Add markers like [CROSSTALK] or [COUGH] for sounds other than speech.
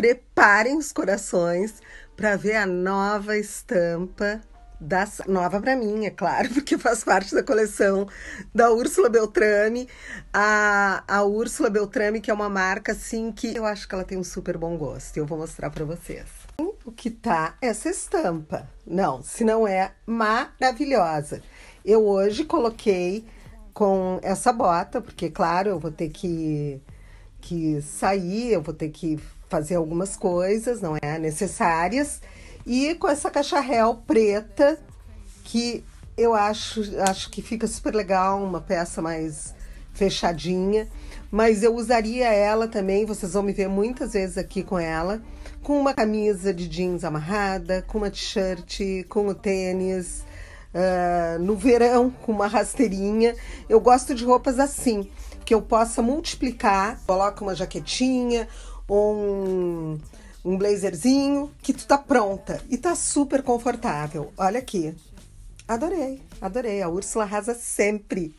preparem os corações para ver a nova estampa da nova para mim, é claro, [LAUGHS] porque faz parte da coleção da Úrsula Beltrame. A, a Úrsula Beltrame, que é uma marca assim que eu acho que ela tem um super bom gosto. Eu vou mostrar para vocês. O que tá essa estampa? Não, se não é maravilhosa. Eu hoje coloquei com essa bota, porque claro, eu vou ter que que sair, eu vou ter que fazer algumas coisas, não é? Necessárias. E com essa caixa preta, que eu acho, acho que fica super legal, uma peça mais fechadinha. Mas eu usaria ela também, vocês vão me ver muitas vezes aqui com ela, com uma camisa de jeans amarrada, com uma t-shirt, com o tênis. Uh, no verão [LAUGHS] com uma rasteirinha. Eu gosto de roupas assim, que eu possa multiplicar. Coloca uma jaquetinha, um, um blazerzinho, que tu tá pronta. E tá super confortável. Olha aqui. Adorei, adorei. A Úrsula arrasa sempre.